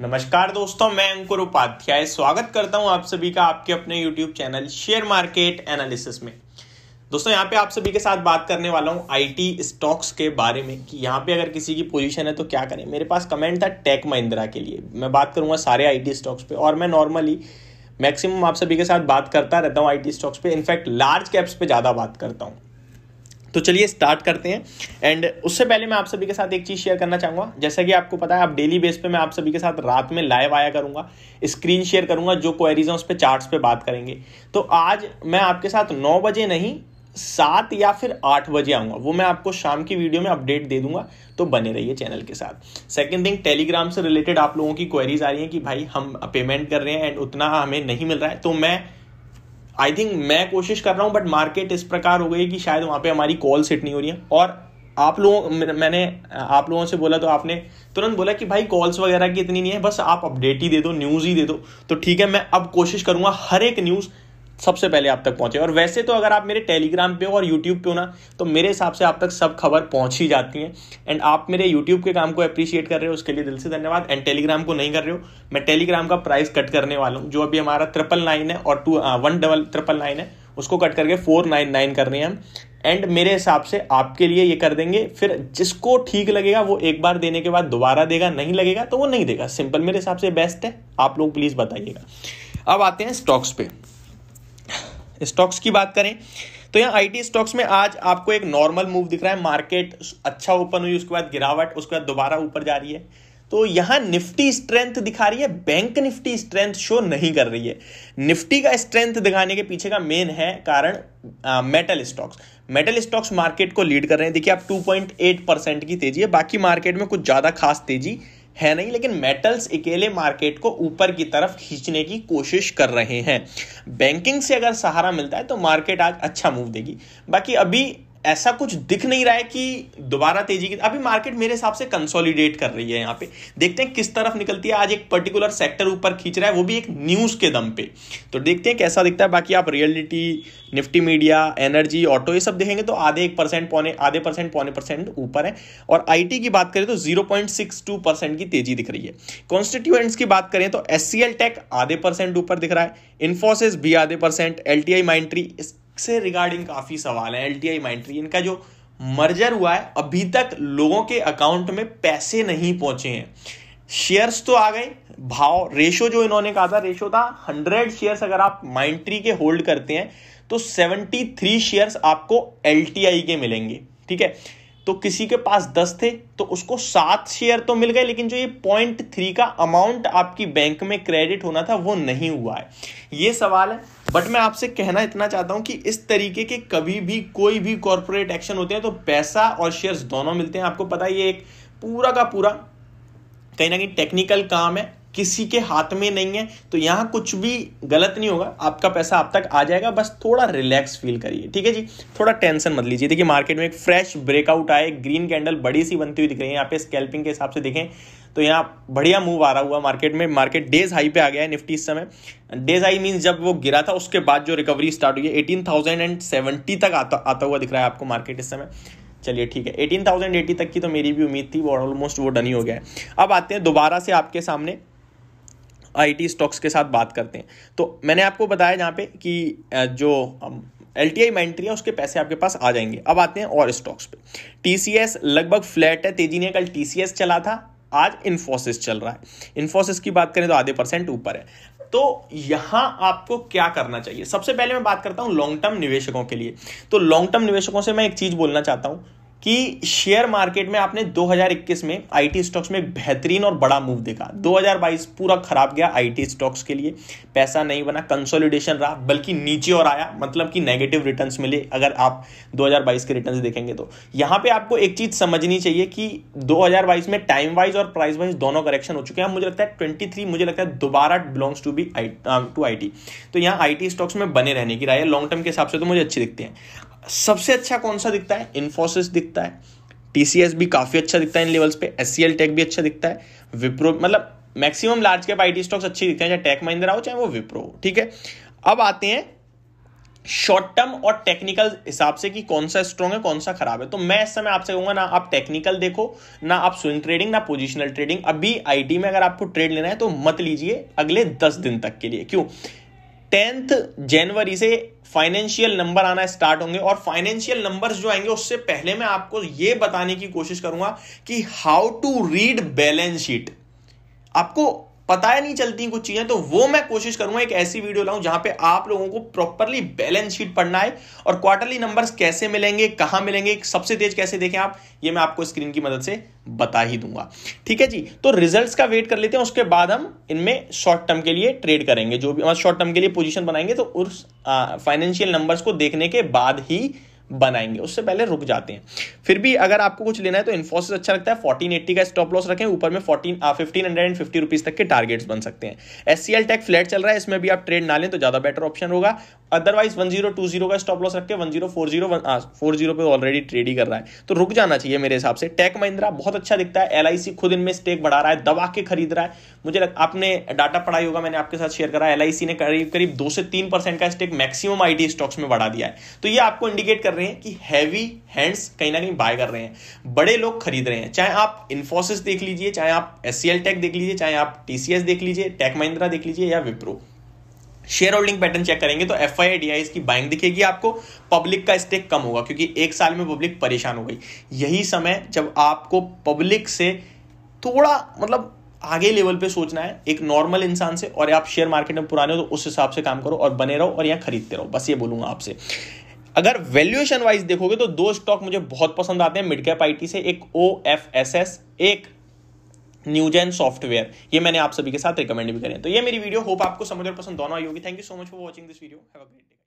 नमस्कार दोस्तों मैं अंकुर उपाध्याय स्वागत करता हूं आप सभी का आपके अपने YouTube channel share market analysis में दोस्तों यहाँ पे आप सभी के साथ बात करने वाला हूँ आईटी स्टॉक्स के बारे में कि यहाँ पे अगर किसी की पोजीशन है तो क्या करें मेरे पास कमेंट था टेक महिंद्रा के लिए मैं बात करूँगा सारे आई स्टॉक्स पे और मैं नॉर्मली मैक्सिमम आप सभी के साथ बात करता रहता हूँ आई स्टॉक्स पे इनफैक्ट लार्ज कैप्स पे ज़्यादा बात करता हूँ तो चलिए स्टार्ट करते हैं एंड उससे पहले मैं आप सभी के साथ एक चीज़ शेयर करना चाहूँगा जैसा कि आपको पता है आप डेली बेस पे मैं आप सभी के साथ रात में लाइव आया करूँगा स्क्रीन शेयर करूँगा जो क्वेरीज हैं उस पर चार्ट्स पे बात करेंगे तो आज मैं आपके साथ नौ बजे नहीं सात या फिर आठ बजे आऊँगा वो मैं आपको शाम की वीडियो में अपडेट दे दूंगा तो बने रहिए चैनल के साथ सेकंड थिंग टेलीग्राम से रिलेटेड आप लोगों की क्वेरीज आ रही हैं कि भाई हम पेमेंट कर रहे हैं एंड उतना हमें नहीं मिल रहा है तो मैं आई थिंक मैं कोशिश कर रहा हूँ बट मार्केट इस प्रकार हो गई कि शायद वहाँ पे हमारी कॉल सेट नहीं हो रही है और आप लोगों मैंने आप लोगों से बोला तो आपने तुरंत बोला कि भाई कॉल्स वगैरह की इतनी नहीं है बस आप अपडेट ही दे दो न्यूज़ ही दे दो तो ठीक है मैं अब कोशिश करूँगा हर एक न्यूज़ सबसे पहले आप तक पहुंचे और वैसे तो अगर आप मेरे टेलीग्राम पे हो और यूट्यूब पे हो ना तो मेरे हिसाब से आप तक सब खबर पहुंच ही जाती है एंड आप मेरे यूट्यूब के काम को अप्रिशिएट कर रहे हो उसके लिए दिल से धन्यवाद एंड टेलीग्राम को नहीं कर रहे हो मैं टेलीग्राम का प्राइस कट करने वाला हूँ जो अभी हमारा ट्रिपल नाइन है और two one double triple nine है उसको कट करके फोर नाइन नाइन कर रहे हैं हम एंड मेरे हिसाब से आपके लिए ये कर देंगे फिर जिसको ठीक लगेगा वो एक बार देने के बाद दोबारा देगा नहीं लगेगा तो वो नहीं देगा सिंपल मेरे हिसाब से बेस्ट है आप लोग प्लीज़ बताइएगा अब आते हैं स्टॉक्स पे स्टॉक्स की बात करें तो यहाँ आईटी स्टॉक्स में आज आपको एक नॉर्मल मूव दिख रहा है मार्केट अच्छा ओपन हुई उसके बाद गिरावट उसके बाद दोबारा ऊपर जा रही है तो यहाँ निफ्टी स्ट्रेंथ दिखा रही है बैंक निफ्टी स्ट्रेंथ शो नहीं कर रही है निफ्टी का स्ट्रेंथ दिखाने के पीछे का मेन है कारण आ, metal stocks metal stocks market को लीड कर रहे हैं देखिए आप 2.8 परसेंट की तेजी है बाकी मार्केट में कुछ ज़्यादा खास तेजी है नहीं लेकिन मेटल्स अकेले मार्केट को ऊपर की तरफ खींचने की कोशिश कर रहे हैं बैंकिंग से अगर सहारा मिलता है तो मार्केट आज अच्छा मूव देगी बाकी अभी ऐसा कुछ दिख नहीं रहा है कि दोबारा तेजी की अभी मार्केट मेरे हिसाब से कंसोलिडेट कर रही है यहां पे देखते हैं किस तरफ निकलती है आज एक पर्टिकुलर सेक्टर ऊपर खींच रहा है वो भी एक न्यूज़ के दम पे तो देखते हैं कैसा दिखता है बाकी आप realty Nifty media energy auto ये सब देखेंगे तो आधे एक परसेंट पौने आधे परसेंट पौने परसेंट ऊपर है और आई की बात करें तो जीरो की तेजी दिख रही है कॉन्स्टिट्यूएंट्स की बात करें तो एस टेक आधे परसेंट ऊपर दिख रहा है इन्फोसिस भी आधे परसेंट एल टी आई से रिगार्डिंग काफी सवाल है एल टी माइंट्री इनका जो मर्जर हुआ है अभी तक लोगों के अकाउंट में पैसे नहीं पहुंचे हैं शेयर्स तो आ गए भाव रेशो जो इन्होंने कहा था रेशो था हंड्रेड शेयर्स अगर आप माइंट्री के होल्ड करते हैं तो सेवेंटी थ्री शेयर्स आपको एल के मिलेंगे ठीक है तो किसी के पास दस थे तो उसको सात शेयर तो मिल गए लेकिन जो ये पॉइंट थ्री का अमाउंट आपकी बैंक में क्रेडिट होना था वो नहीं हुआ है ये सवाल है बट मैं आपसे कहना इतना चाहता हूं कि इस तरीके के कभी भी कोई भी कॉरपोरेट एक्शन होते हैं तो पैसा और शेयर्स दोनों मिलते हैं आपको पता है ये एक पूरा का पूरा कहीं ना कहीं टेक्निकल काम है किसी के हाथ में नहीं है तो यहां कुछ भी गलत नहीं होगा आपका पैसा आप तक आ जाएगा बस थोड़ा रिलैक्स फील करिए ठीक है जी थोड़ा टेंशन मत लीजिए देखिए मार्केट में एक फ्रेश ब्रेकआउट आए ग्रीन कैंडल बड़ी सी बनती हुई दिख रही है यहाँ पे स्कैल्पिंग के हिसाब से देखें तो यहाँ बढ़िया मूव आ रहा हुआ मार्केट में मार्केट डेज हाई पे आ गया है निफ्टी इस समय डेज हाई मीन जब वो गिरा था उसके बाद जो रिकवरी स्टार्ट हुई है एटीन थाउजेंड एंड सेवेंटी तक आता आता हुआ दिख रहा है आपको मार्केट इस समय चलिए ठीक है एटीन थाउजेंड एटी तक की तो मेरी भी उम्मीद थी वो ऑलमोस्ट वो डन ही हो गया है अब आते हैं दोबारा से आपके सामने आईटी स्टॉक्स के साथ बात करते हैं तो मैंने आपको बताया जहाँ पे कि जो एल टी आई माइंट्री है उसके पैसे आपके पास आ जाएंगे अब आते हैं और स्टॉक्स पे टी लगभग फ्लैट है तेजी ने कल टी चला था आज इन्फोसिस चल रहा है इन्फोसिस की बात करें तो आधे परसेंट ऊपर है तो यहां आपको क्या करना चाहिए सबसे पहले मैं बात करता हूं लॉन्ग टर्म निवेशकों के लिए तो लॉन्ग टर्म निवेशकों से मैं एक चीज बोलना चाहता हूं कि शेयर मार्केट में आपने 2021 में आईटी स्टॉक्स में बेहतरीन और बड़ा मूव देखा 2022 पूरा खराब गया आईटी स्टॉक्स के लिए पैसा नहीं बना कंसोलिडेशन रहा बल्कि नीचे और आया मतलब कि नेगेटिव रिटर्न्स मिले अगर आप 2022 के रिटर्न्स देखेंगे तो यहां पे आपको एक चीज समझनी चाहिए कि दो में टाइम वाइज और प्राइस वाइज दोनों करेक्शन हो चुके हैं मुझे लगता है ट्वेंटी मुझे लगता है दोबारा belongs to B two I तो यहाँ आई स्टॉक्स में बने रहने की राय लॉन्ग टर्म के हिसाब से तो मुझे अच्छी दिखते हैं सबसे अच्छा कौन सा दिखता है इन्फोसिस दिखता दिखता है टीसीएस भी काफ़ी अच्छा दिखता है इन लेवल्स पे एस सी टेक भी अच्छा दिखता है विप्रो मतलब maximum large cap I stocks अच्छे दिखते हैं चाहे टेक महिंद्रा हो चाहे वो विप्रो हो ठीक है अब आते हैं शॉर्ट टर्म और टेक्निकल हिसाब से कि कौन सा स्ट्रॉन्ग है कौन सा खराब है तो मैं इस समय आपसे कहूंगा ना आप टेक्निकल देखो ना आप स्विंग ट्रेडिंग ना पोजिशनल ट्रेडिंग अभी आईटी में अगर आपको ट्रेड लेना है तो मत लीजिए अगले दस दिन तक के लिए क्यों टेंथ जनवरी से फाइनेंशियल नंबर आना स्टार्ट होंगे और फाइनेंशियल नंबर्स जो आएंगे उससे पहले मैं आपको ये बताने की कोशिश करूंगा कि how to read balance sheet आपको पता ही नहीं चलती कुछ चीज़ें तो वो मैं कोशिश करूंगा एक ऐसी वीडियो लाऊं जहां पे आप लोगों को प्रॉपरली बैलेंस शीट पढ़ना है और क्वार्टरली नंबर्स कैसे मिलेंगे कहां मिलेंगे सबसे तेज कैसे देखें आप ये मैं आपको स्क्रीन की मदद से बता ही दूंगा ठीक है जी तो रिजल्ट्स का वेट कर लेते हैं उसके बाद हम इनमें शॉर्ट टर्म के लिए ट्रेड करेंगे जो भी शॉर्ट मतलब टर्म के लिए पोजिशन बनाएंगे तो उस फाइनेंशियल नंबर को देखने के बाद ही बनाएंगे उससे पहले रुक जाते हैं फिर भी अगर आपको कुछ लेना है तो इन्फोसिस अच्छा लगता है फोर्टीन एट्टी का स्टॉप लॉस रखें ऊपर में fourteen fifteen hundred and fifty rupees तक के टारगेट्स बन सकते हैं S C L tech flat चल रहा है इसमें भी आप ट्रेड ना लें तो ज्यादा बेटर ऑप्शन होगा otherwise one zero two zero का स्टॉप लॉस रख के one zero four zero four zero पे ऑलरेडी ट्रेड ही कर रहा है तो रुक जाना चाहिए मेरे हिसाब से टेक महिंद्रा बहुत अच्छा दिखता है एल खुद इनमें स्टेक बढ़ा रहा है दबा के खरीद रहा है मुझे लग, आपने डाटा पढ़ाई होगा मैंने आपके साथ शेयर करा एल ने करीब करीब दो से तीन परसेंट का स्टेक मैक्सिमम आई स्टॉक्स में बढ़ा दिया है तो ये आपको इंडिकेट कर रहे हैं कि हैवी हैंड्स कहीं ना कहीं बाय कर रहे हैं बड़े लोग खरीद रहे हैं चाहे आप इन्फोसिस देख लीजिए चाहे आप एस टेक देख लीजिए चाहे आप टीसीएस देख लीजिए टेक महिंद्रा देख लीजिए या Wipro share holding pattern check करेंगे तो एफ आई की बाइंग दिखेगी आपको पब्लिक का स्टेक कम होगा क्योंकि एक साल में पब्लिक परेशान हो गई यही समय जब आपको पब्लिक से थोड़ा मतलब आगे लेवल पे सोचना है एक नॉर्मल इंसान से और आप शेयर मार्केट में पुराने हो तो उस हिसाब से काम करो और बने रहो और यहाँ खरीदते रहो बस ये बोलूंगा आपसे अगर वैल्यूएशन वाइज देखोगे तो दो स्टॉक मुझे बहुत पसंद आते हैं मिड कैप आई से एक ओ एफ एस एस एक न्यूजेन सॉफ्टवेयर ये मैंने आप सभी के साथ रिकमेंड भी करें तो ये मेरी वीडियो होप आपको समझ और पसंद दोनों आई होगी thank you so much for watching this video have a great day